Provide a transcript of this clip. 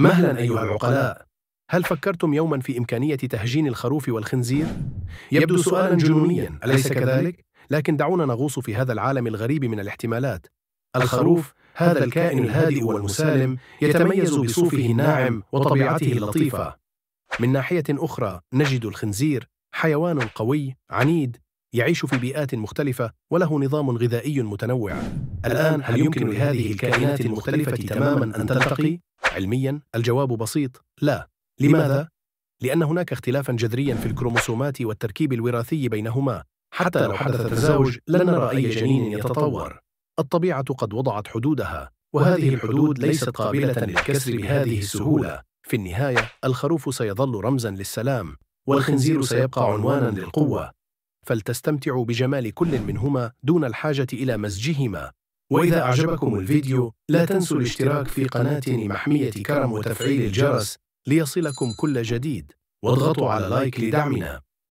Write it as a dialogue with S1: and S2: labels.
S1: مهلا أيها العقلاء هل فكرتم يوما في إمكانية تهجين الخروف والخنزير؟ يبدو سؤالا جنونيا أليس كذلك؟ لكن دعونا نغوص في هذا العالم الغريب من الاحتمالات الخروف هذا الكائن الهادئ والمسالم يتميز بصوفه الناعم وطبيعته اللطيفة من ناحية أخرى نجد الخنزير حيوان قوي عنيد يعيش في بيئات مختلفة وله نظام غذائي متنوع الآن هل يمكن لهذه الكائنات المختلفة تماما أن تلتقي؟ علميا؟ الجواب بسيط لا لماذا؟ لأن هناك اختلافا جذريا في الكروموسومات والتركيب الوراثي بينهما حتى لو حدث تزاوج لن نرى أي جنين يتطور الطبيعة قد وضعت حدودها وهذه الحدود ليست قابلة للكسر بهذه السهولة في النهاية الخروف سيظل رمزا للسلام والخنزير سيبقى عنوانا للقوة فلتستمتعوا بجمال كل منهما دون الحاجة إلى مزجهما وإذا أعجبكم الفيديو لا تنسوا الاشتراك في قناة محمية كرم وتفعيل الجرس ليصلكم كل جديد واضغطوا على لايك لدعمنا